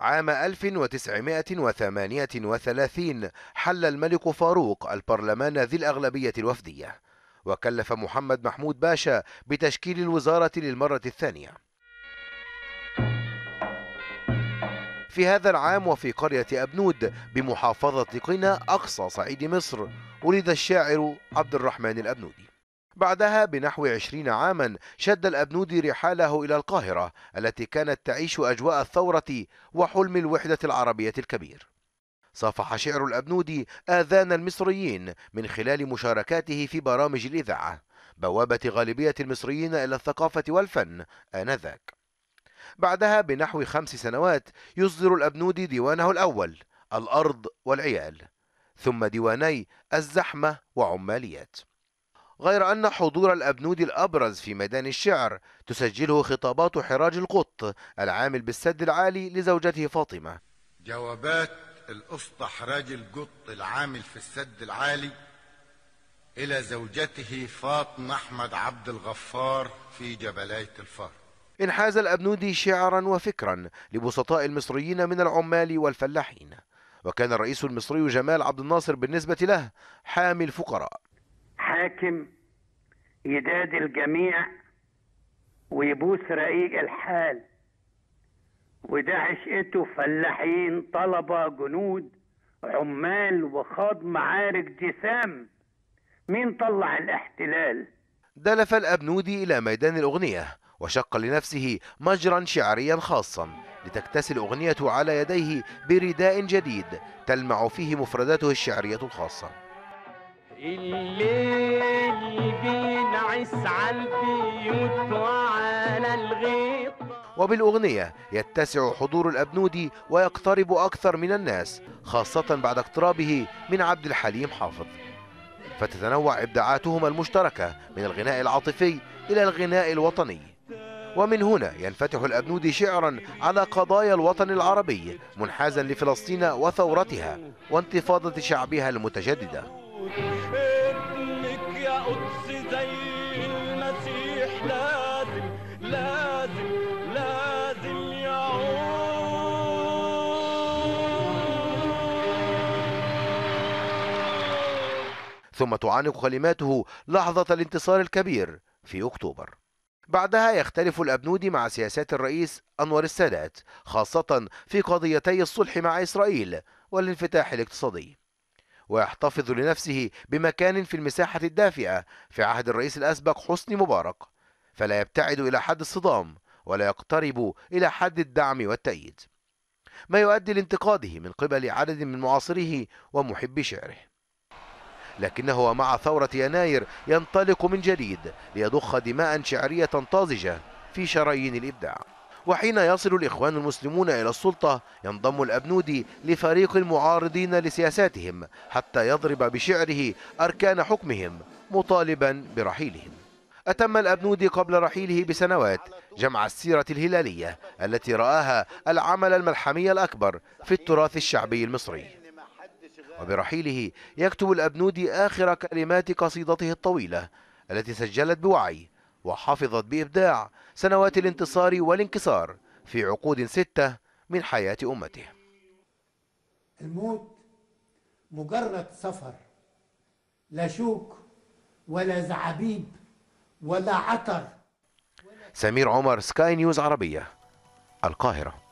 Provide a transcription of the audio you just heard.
عام 1938 حل الملك فاروق البرلمان ذي الأغلبية الوفدية وكلف محمد محمود باشا بتشكيل الوزارة للمرة الثانية في هذا العام وفي قرية أبنود بمحافظة قنا أقصى صعيد مصر ولد الشاعر عبد الرحمن الأبنودي بعدها بنحو عشرين عاما شد الأبنودي رحاله إلى القاهرة التي كانت تعيش أجواء الثورة وحلم الوحدة العربية الكبير صافح شعر الأبنودي آذان المصريين من خلال مشاركاته في برامج الإذاعة بوابة غالبية المصريين إلى الثقافة والفن آنذاك بعدها بنحو خمس سنوات يصدر الأبنودي ديوانه الأول الأرض والعيال ثم ديواني الزحمة وعماليات غير أن حضور الأبنود الأبرز في ميدان الشعر تسجله خطابات حراج القط العامل بالسد العالي لزوجته فاطمة جوابات الأسطى حراج القط العامل في السد العالي إلى زوجته فاطمة أحمد عبد الغفار في جبلاية الفار انحاز الأبنودي شعرا وفكرا لبسطاء المصريين من العمال والفلاحين وكان الرئيس المصري جمال عبد الناصر بالنسبة له حامي الفقراء حاكم يداد الجميع ويبوس رقيق الحال وده عشقته فلاحين طلبة جنود عمال وخاض معارك جسام مين طلع الاحتلال دلف الأبنودي إلى ميدان الأغنية وشق لنفسه مجرا شعريا خاصا لتكتسي الأغنية على يديه برداء جديد تلمع فيه مفرداته الشعرية الخاصة الليل بينعس على البيوت وعلى الغيط وبالأغنية يتسع حضور الأبنودي ويقترب أكثر من الناس خاصة بعد اقترابه من عبد الحليم حافظ فتتنوع إبداعاتهما المشتركة من الغناء العاطفي إلى الغناء الوطني ومن هنا ينفتح الأبنودي شعرا على قضايا الوطن العربي منحازا لفلسطين وثورتها وانتفاضة شعبها المتجددة قدس زي المسيح لازم لازم لازم يعود ثم تعانق كلماته لحظة الانتصار الكبير في أكتوبر بعدها يختلف الأبنودي مع سياسات الرئيس أنور السادات خاصة في قضيتي الصلح مع إسرائيل والانفتاح الاقتصادي ويحتفظ لنفسه بمكان في المساحة الدافئة في عهد الرئيس الأسبق حسني مبارك فلا يبتعد إلى حد الصدام ولا يقترب إلى حد الدعم والتأييد ما يؤدي لانتقاده من قبل عدد من معاصريه ومحبي شعره لكنه ومع ثورة يناير ينطلق من جديد ليضخ دماء شعرية طازجة في شرايين الإبداع وحين يصل الإخوان المسلمون إلى السلطة ينضم الأبنودي لفريق المعارضين لسياساتهم حتى يضرب بشعره أركان حكمهم مطالبا برحيلهم أتم الأبنودي قبل رحيله بسنوات جمع السيرة الهلالية التي رآها العمل الملحمي الأكبر في التراث الشعبي المصري وبرحيله يكتب الأبنودي آخر كلمات قصيدته الطويلة التي سجلت بوعي وحفظت بإبداع سنوات الانتصار والانكسار في عقود ستة من حياة أمته الموت مجرد سفر لا شوك ولا زعابيب ولا عطر سمير عمر سكاي نيوز عربية القاهرة